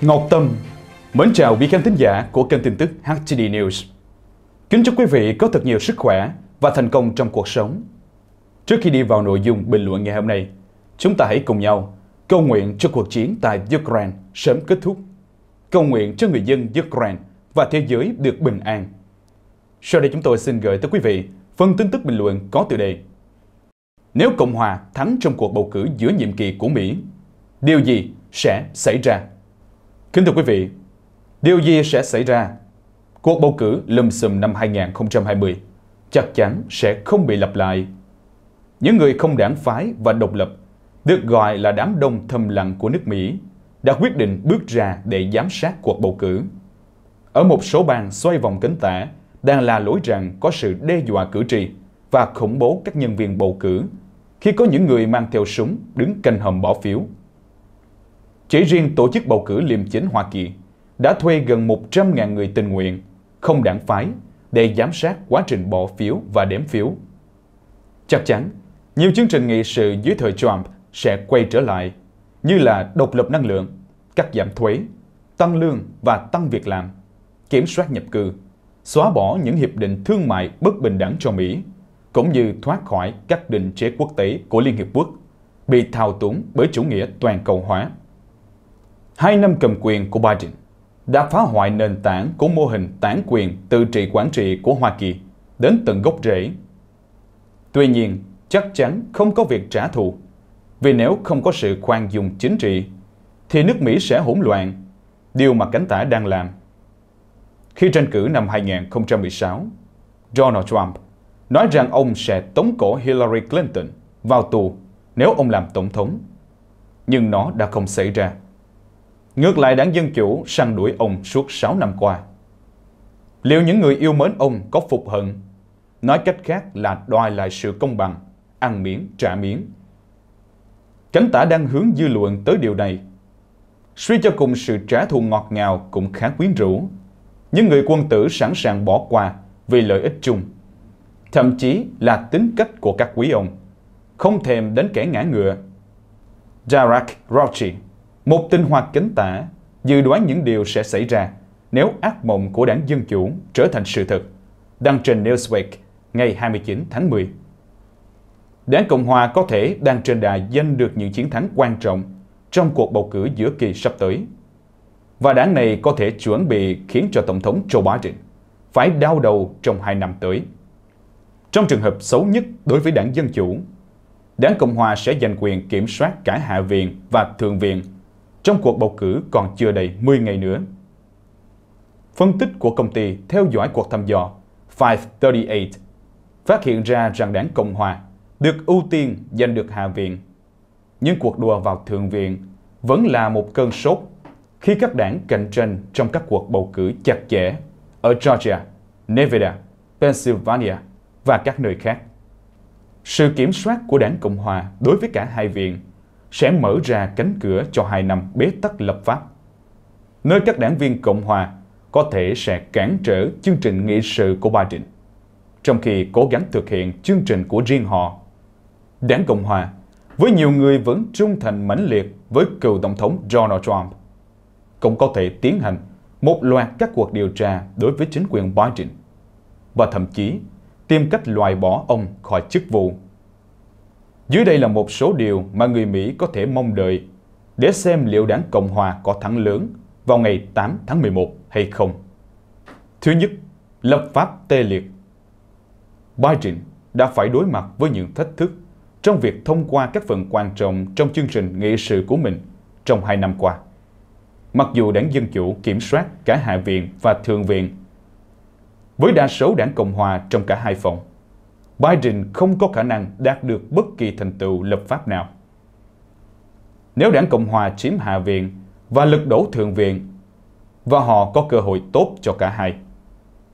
Ngọc Tâm Mến chào quý khán thính giả của kênh tin tức HTD News Kính chúc quý vị có thật nhiều sức khỏe và thành công trong cuộc sống Trước khi đi vào nội dung bình luận ngày hôm nay Chúng ta hãy cùng nhau cầu nguyện cho cuộc chiến tại Ukraine sớm kết thúc Cầu nguyện cho người dân Ukraine và thế giới được bình an Sau đây chúng tôi xin gửi tới quý vị phần tin tức bình luận có tựa đề Nếu Cộng Hòa thắng trong cuộc bầu cử giữa nhiệm kỳ của Mỹ Điều gì sẽ xảy ra? Kính thưa quý vị, điều gì sẽ xảy ra? Cuộc bầu cử lùm xùm năm 2020 chắc chắn sẽ không bị lặp lại. Những người không đảng phái và độc lập, được gọi là đám đông thầm lặng của nước Mỹ, đã quyết định bước ra để giám sát cuộc bầu cử. Ở một số bang xoay vòng cánh tả, đang là lỗi rằng có sự đe dọa cử tri và khủng bố các nhân viên bầu cử khi có những người mang theo súng đứng canh hầm bỏ phiếu chỉ riêng tổ chức bầu cử liêm chính Hoa Kỳ đã thuê gần 100.000 người tình nguyện, không đảng phái, để giám sát quá trình bỏ phiếu và đếm phiếu. Chắc chắn, nhiều chương trình nghị sự dưới thời Trump sẽ quay trở lại, như là độc lập năng lượng, cắt giảm thuế, tăng lương và tăng việc làm, kiểm soát nhập cư, xóa bỏ những hiệp định thương mại bất bình đẳng cho Mỹ, cũng như thoát khỏi các định chế quốc tế của Liên Hiệp Quốc, bị thao túng bởi chủ nghĩa toàn cầu hóa. Hai năm cầm quyền của Biden đã phá hoại nền tảng của mô hình tản quyền tự trị quản trị của Hoa Kỳ đến tận gốc rễ. Tuy nhiên, chắc chắn không có việc trả thù, vì nếu không có sự khoan dung chính trị, thì nước Mỹ sẽ hỗn loạn, điều mà cánh tả đang làm. Khi tranh cử năm 2016, Donald Trump nói rằng ông sẽ tống cổ Hillary Clinton vào tù nếu ông làm tổng thống. Nhưng nó đã không xảy ra. Ngược lại đảng Dân Chủ săn đuổi ông suốt 6 năm qua. Liệu những người yêu mến ông có phục hận? Nói cách khác là đòi lại sự công bằng, ăn miếng trả miếng. Cánh tả đang hướng dư luận tới điều này. Suy cho cùng sự trả thù ngọt ngào cũng khá quyến rũ. Những người quân tử sẵn sàng bỏ qua vì lợi ích chung. Thậm chí là tính cách của các quý ông. Không thèm đến kẻ ngã ngựa. Jarak Rochi một tinh hoạt cánh tả dự đoán những điều sẽ xảy ra nếu ác mộng của đảng Dân Chủ trở thành sự thực Đăng trên Newsweek ngày 29 tháng 10. Đảng Cộng Hòa có thể đang trên đà giành được những chiến thắng quan trọng trong cuộc bầu cử giữa kỳ sắp tới. Và đảng này có thể chuẩn bị khiến cho Tổng thống Joe Biden phải đau đầu trong hai năm tới. Trong trường hợp xấu nhất đối với đảng Dân Chủ, đảng Cộng Hòa sẽ giành quyền kiểm soát cả Hạ viện và Thượng viện – trong cuộc bầu cử còn chưa đầy 10 ngày nữa. Phân tích của công ty theo dõi cuộc thăm dò 538 phát hiện ra rằng đảng Cộng Hòa được ưu tiên giành được Hạ viện. Nhưng cuộc đua vào Thượng viện vẫn là một cơn sốt khi các đảng cạnh tranh trong các cuộc bầu cử chặt chẽ ở Georgia, Nevada, Pennsylvania và các nơi khác. Sự kiểm soát của đảng Cộng Hòa đối với cả hai viện sẽ mở ra cánh cửa cho hai năm bế tắc lập pháp, nơi các đảng viên Cộng Hòa có thể sẽ cản trở chương trình nghị sự của Ba Trịnh, trong khi cố gắng thực hiện chương trình của riêng họ. Đảng Cộng Hòa, với nhiều người vẫn trung thành mãnh liệt với cựu Tổng thống Donald Trump, cũng có thể tiến hành một loạt các cuộc điều tra đối với chính quyền Biden và thậm chí tìm cách loại bỏ ông khỏi chức vụ dưới đây là một số điều mà người Mỹ có thể mong đợi để xem liệu đảng Cộng Hòa có thắng lớn vào ngày 8 tháng 11 hay không. Thứ nhất, lập pháp tê liệt. Biden đã phải đối mặt với những thách thức trong việc thông qua các phần quan trọng trong chương trình nghị sự của mình trong hai năm qua. Mặc dù đảng Dân Chủ kiểm soát cả Hạ viện và Thượng viện, với đa số đảng Cộng Hòa trong cả hai phòng, Biden không có khả năng đạt được bất kỳ thành tựu lập pháp nào. Nếu đảng Cộng Hòa chiếm Hạ viện và lật đổ Thượng viện, và họ có cơ hội tốt cho cả hai,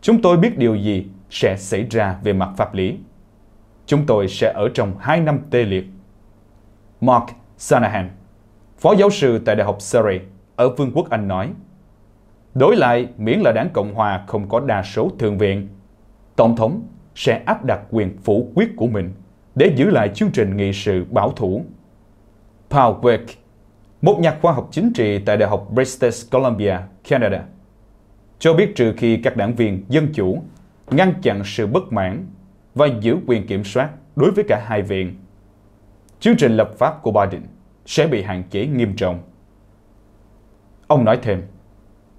chúng tôi biết điều gì sẽ xảy ra về mặt pháp lý. Chúng tôi sẽ ở trong hai năm tê liệt. Mark Sanahan, phó giáo sư tại Đại học Surrey ở Vương quốc Anh nói, Đối lại, miễn là đảng Cộng Hòa không có đa số thượng viện, Tổng thống sẽ áp đặt quyền phủ quyết của mình để giữ lại chương trình nghị sự bảo thủ. Paul Weck, một nhà khoa học chính trị tại Đại học British Columbia, Canada, cho biết trừ khi các đảng viên Dân Chủ ngăn chặn sự bất mãn và giữ quyền kiểm soát đối với cả hai viện, chương trình lập pháp của Biden sẽ bị hạn chế nghiêm trọng. Ông nói thêm,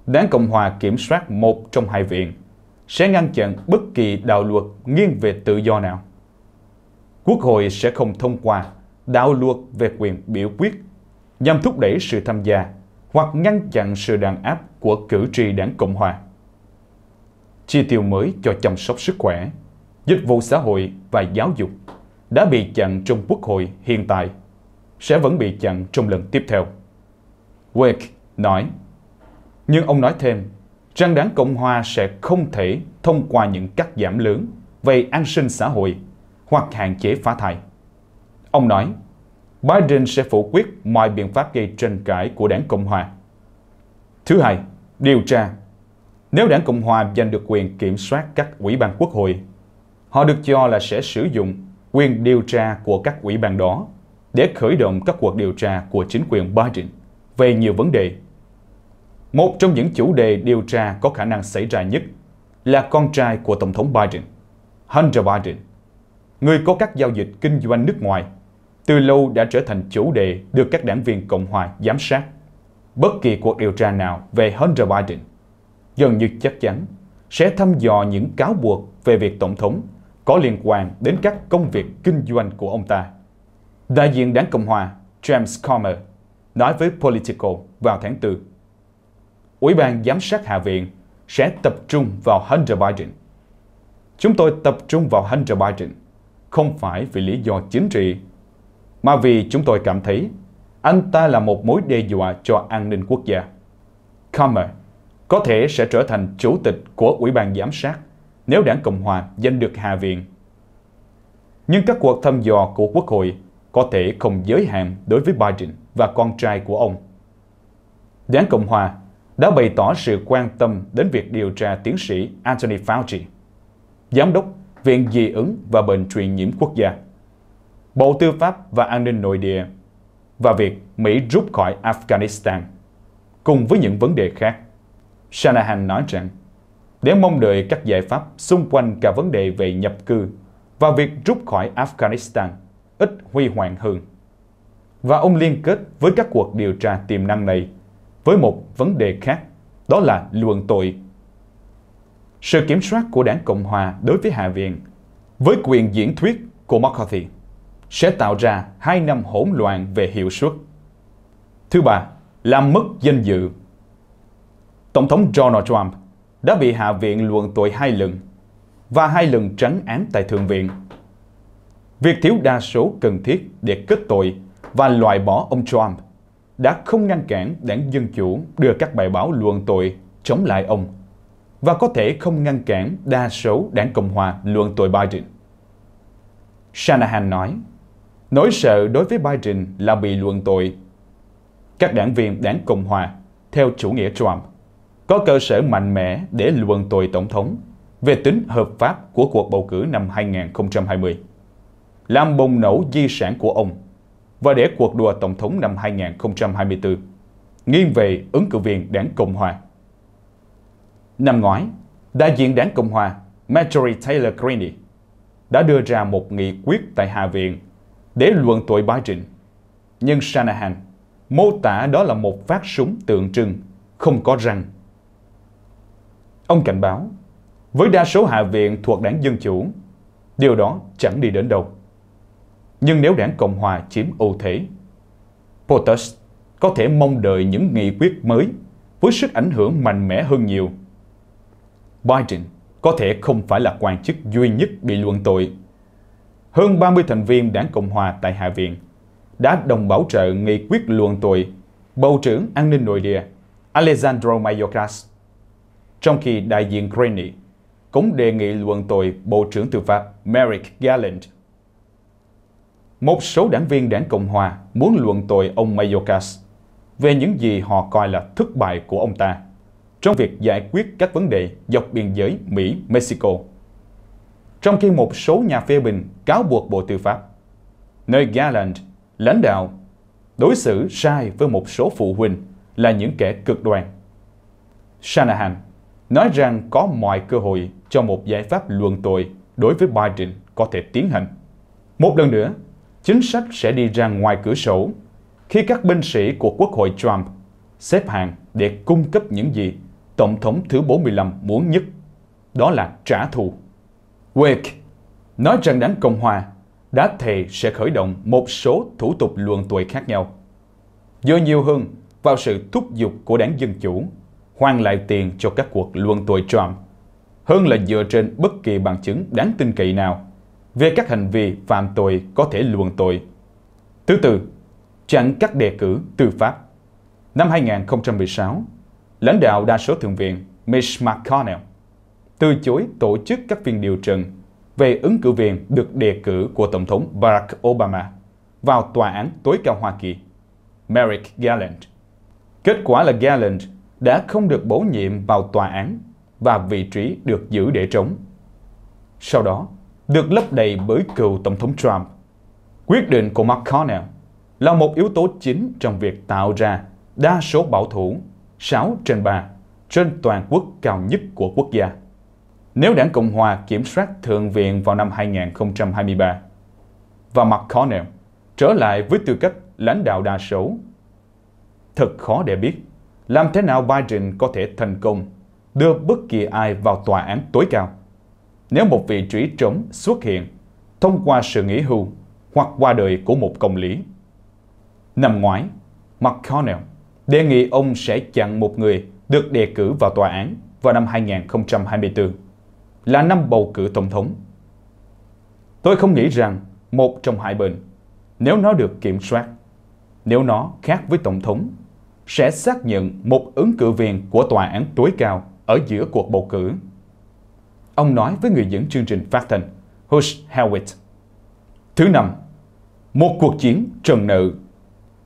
đảng Cộng hòa kiểm soát một trong hai viện – sẽ ngăn chặn bất kỳ đạo luật nghiêng về tự do nào. Quốc hội sẽ không thông qua đạo luật về quyền biểu quyết nhằm thúc đẩy sự tham gia hoặc ngăn chặn sự đàn áp của cử tri đảng Cộng Hòa. Chi tiêu mới cho chăm sóc sức khỏe, dịch vụ xã hội và giáo dục đã bị chặn trong quốc hội hiện tại, sẽ vẫn bị chặn trong lần tiếp theo. Wake nói, nhưng ông nói thêm rằng đảng Cộng Hòa sẽ không thể thông qua những cắt giảm lớn về an sinh xã hội hoặc hạn chế phá thai. Ông nói, Biden sẽ phủ quyết mọi biện pháp gây tranh cãi của đảng Cộng Hòa. Thứ hai, điều tra. Nếu đảng Cộng Hòa giành được quyền kiểm soát các ủy ban quốc hội, họ được cho là sẽ sử dụng quyền điều tra của các ủy ban đó để khởi động các cuộc điều tra của chính quyền Biden về nhiều vấn đề một trong những chủ đề điều tra có khả năng xảy ra nhất là con trai của Tổng thống Biden, Hunter Biden, người có các giao dịch kinh doanh nước ngoài, từ lâu đã trở thành chủ đề được các đảng viên Cộng hòa giám sát. Bất kỳ cuộc điều tra nào về Hunter Biden gần như chắc chắn sẽ thăm dò những cáo buộc về việc Tổng thống có liên quan đến các công việc kinh doanh của ông ta. Đại diện đảng Cộng hòa James Comer nói với Politico vào tháng 4 Ủy ban Giám sát Hạ viện sẽ tập trung vào Hunter Biden. Chúng tôi tập trung vào Hunter Biden không phải vì lý do chính trị, mà vì chúng tôi cảm thấy anh ta là một mối đe dọa cho an ninh quốc gia. Comer có thể sẽ trở thành chủ tịch của Ủy ban Giám sát nếu đảng Cộng Hòa giành được Hạ viện. Nhưng các cuộc thăm dò của Quốc hội có thể không giới hạn đối với Biden và con trai của ông. Đảng Cộng Hòa đã bày tỏ sự quan tâm đến việc điều tra tiến sĩ Anthony Fauci, giám đốc Viện Dị ứng và Bệnh truyền nhiễm quốc gia, Bộ Tư pháp và An ninh nội địa và việc Mỹ rút khỏi Afghanistan, cùng với những vấn đề khác. Shanahan nói rằng, để mong đợi các giải pháp xung quanh cả vấn đề về nhập cư và việc rút khỏi Afghanistan ít huy hoàng hơn. Và ông liên kết với các cuộc điều tra tiềm năng này với một vấn đề khác, đó là luận tội. Sự kiểm soát của đảng Cộng Hòa đối với Hạ viện, với quyền diễn thuyết của McCarthy, sẽ tạo ra hai năm hỗn loạn về hiệu suất. Thứ ba, làm mất danh dự. Tổng thống Donald Trump đã bị Hạ viện luận tội hai lần và hai lần trắng án tại Thượng viện. Việc thiếu đa số cần thiết để kết tội và loại bỏ ông Trump đã không ngăn cản đảng Dân Chủ đưa các bài báo luận tội chống lại ông và có thể không ngăn cản đa số đảng Cộng Hòa luận tội Biden. Shanahan nói, nỗi sợ đối với Biden là bị luận tội. Các đảng viên đảng Cộng Hòa, theo chủ nghĩa Trump, có cơ sở mạnh mẽ để luận tội Tổng thống về tính hợp pháp của cuộc bầu cử năm 2020, làm bùng nổ di sản của ông và để cuộc đua Tổng thống năm 2024 nghiêng về ứng cử viên đảng Cộng Hòa. Năm ngoái, đại diện đảng Cộng Hòa Marjorie Taylor Greene đã đưa ra một nghị quyết tại Hạ viện để luận tội Biden. Nhưng Shanahan mô tả đó là một phát súng tượng trưng, không có răng. Ông cảnh báo, với đa số Hạ viện thuộc đảng Dân Chủ, điều đó chẳng đi đến đâu. Nhưng nếu đảng Cộng Hòa chiếm ưu thế, Potus có thể mong đợi những nghị quyết mới với sức ảnh hưởng mạnh mẽ hơn nhiều. Biden có thể không phải là quan chức duy nhất bị luận tội. Hơn 30 thành viên đảng Cộng Hòa tại Hạ viện đã đồng bảo trợ nghị quyết luận tội Bộ trưởng An ninh Nội địa Alejandro Mayorkas, trong khi đại diện Greeny cũng đề nghị luận tội Bộ trưởng Tư pháp Merrick Garland một số đảng viên đảng Cộng Hòa muốn luận tội ông Mayorkas về những gì họ coi là thất bại của ông ta trong việc giải quyết các vấn đề dọc biên giới Mỹ-Mexico. Trong khi một số nhà phê bình cáo buộc Bộ Tư pháp, nơi Garland, lãnh đạo, đối xử sai với một số phụ huynh là những kẻ cực đoan. Shanahan nói rằng có mọi cơ hội cho một giải pháp luận tội đối với Biden có thể tiến hành. Một lần nữa, chính sách sẽ đi ra ngoài cửa sổ khi các binh sĩ của Quốc hội Trump xếp hàng để cung cấp những gì Tổng thống thứ 45 muốn nhất, đó là trả thù. Wake nói rằng đảng Cộng Hòa đã thề sẽ khởi động một số thủ tục luận tội khác nhau. Dựa nhiều hơn vào sự thúc giục của đảng Dân Chủ, hoàn lại tiền cho các cuộc luận tội Trump, hơn là dựa trên bất kỳ bằng chứng đáng tin cậy nào về các hành vi phạm tội có thể luận tội. Thứ tư, chặn các đề cử tư pháp. Năm 2016, lãnh đạo đa số thượng viện Mitch McConnell từ chối tổ chức các phiên điều trần về ứng cử viên được đề cử của Tổng thống Barack Obama vào Tòa án tối cao Hoa Kỳ, Merrick Garland. Kết quả là Garland đã không được bổ nhiệm vào tòa án và vị trí được giữ để trống. Sau đó, được lấp đầy bởi cựu Tổng thống Trump. Quyết định của McConnell là một yếu tố chính trong việc tạo ra đa số bảo thủ 6 trên 3 trên toàn quốc cao nhất của quốc gia. Nếu đảng Cộng Hòa kiểm soát Thượng viện vào năm 2023 và McConnell trở lại với tư cách lãnh đạo đa số, thật khó để biết làm thế nào Biden có thể thành công đưa bất kỳ ai vào tòa án tối cao nếu một vị trí trống xuất hiện thông qua sự nghỉ hưu hoặc qua đời của một công lý. Năm ngoái, McConnell đề nghị ông sẽ chặn một người được đề cử vào tòa án vào năm 2024, là năm bầu cử tổng thống. Tôi không nghĩ rằng một trong hai bên, nếu nó được kiểm soát, nếu nó khác với tổng thống, sẽ xác nhận một ứng cử viên của tòa án tối cao ở giữa cuộc bầu cử ông nói với người dẫn chương trình phát thanh Hush Hewitt. Thứ năm, một cuộc chiến trần nợ.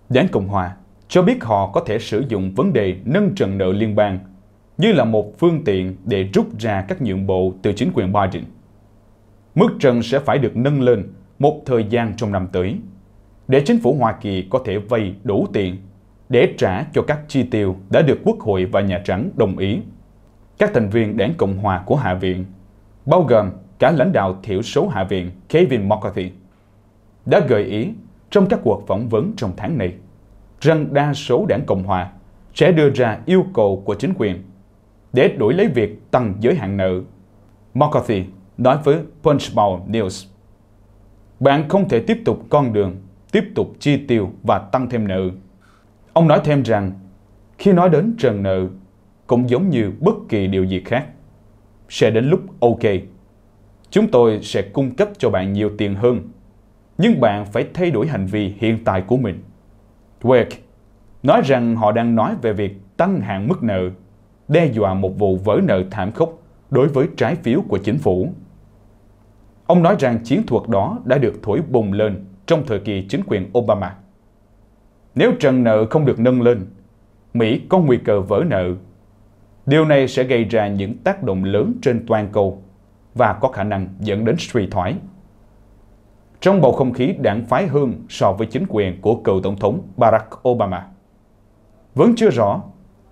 Đảng Cộng Hòa cho biết họ có thể sử dụng vấn đề nâng trần nợ liên bang như là một phương tiện để rút ra các nhượng bộ từ chính quyền Biden. Mức trần sẽ phải được nâng lên một thời gian trong năm tới để chính phủ Hoa Kỳ có thể vay đủ tiền để trả cho các chi tiêu đã được Quốc hội và Nhà Trắng đồng ý. Các thành viên đảng Cộng hòa của Hạ viện bao gồm cả lãnh đạo thiểu số Hạ viện Kevin McCarthy, đã gợi ý trong các cuộc phỏng vấn trong tháng này rằng đa số đảng Cộng Hòa sẽ đưa ra yêu cầu của chính quyền để đổi lấy việc tăng giới hạn nợ. McCarthy nói với Punchbowl News, bạn không thể tiếp tục con đường, tiếp tục chi tiêu và tăng thêm nợ. Ông nói thêm rằng, khi nói đến trần nợ, cũng giống như bất kỳ điều gì khác, sẽ đến lúc ok. Chúng tôi sẽ cung cấp cho bạn nhiều tiền hơn, nhưng bạn phải thay đổi hành vi hiện tại của mình. Wake nói rằng họ đang nói về việc tăng hạn mức nợ, đe dọa một vụ vỡ nợ thảm khốc đối với trái phiếu của chính phủ. Ông nói rằng chiến thuật đó đã được thổi bùng lên trong thời kỳ chính quyền Obama. Nếu trần nợ không được nâng lên, Mỹ có nguy cơ vỡ nợ Điều này sẽ gây ra những tác động lớn trên toàn cầu và có khả năng dẫn đến suy thoái. Trong bầu không khí đảng phái hơn so với chính quyền của cựu Tổng thống Barack Obama. Vẫn chưa rõ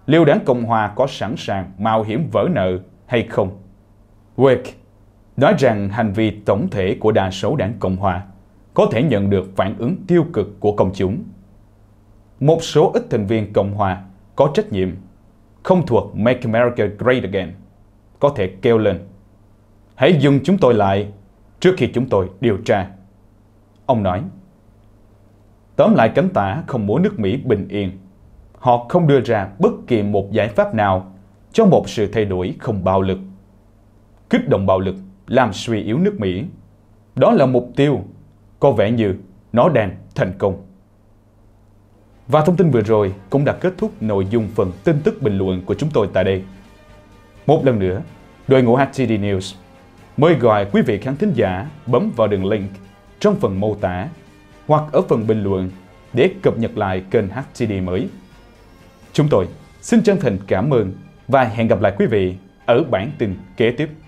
liệu đảng Cộng Hòa có sẵn sàng mạo hiểm vỡ nợ hay không. Wake nói rằng hành vi tổng thể của đa số đảng Cộng Hòa có thể nhận được phản ứng tiêu cực của công chúng. Một số ít thành viên Cộng Hòa có trách nhiệm không thuộc Make America Great Again có thể kêu lên Hãy dừng chúng tôi lại trước khi chúng tôi điều tra. Ông nói, tóm lại cánh tả không muốn nước Mỹ bình yên. Họ không đưa ra bất kỳ một giải pháp nào cho một sự thay đổi không bạo lực. Kích động bạo lực làm suy yếu nước Mỹ. Đó là mục tiêu, có vẻ như nó đang thành công. Và thông tin vừa rồi cũng đã kết thúc nội dung phần tin tức bình luận của chúng tôi tại đây. Một lần nữa, đội ngũ HTD News mời gọi quý vị khán thính giả bấm vào đường link trong phần mô tả hoặc ở phần bình luận để cập nhật lại kênh HTD mới. Chúng tôi xin chân thành cảm ơn và hẹn gặp lại quý vị ở bản tin kế tiếp.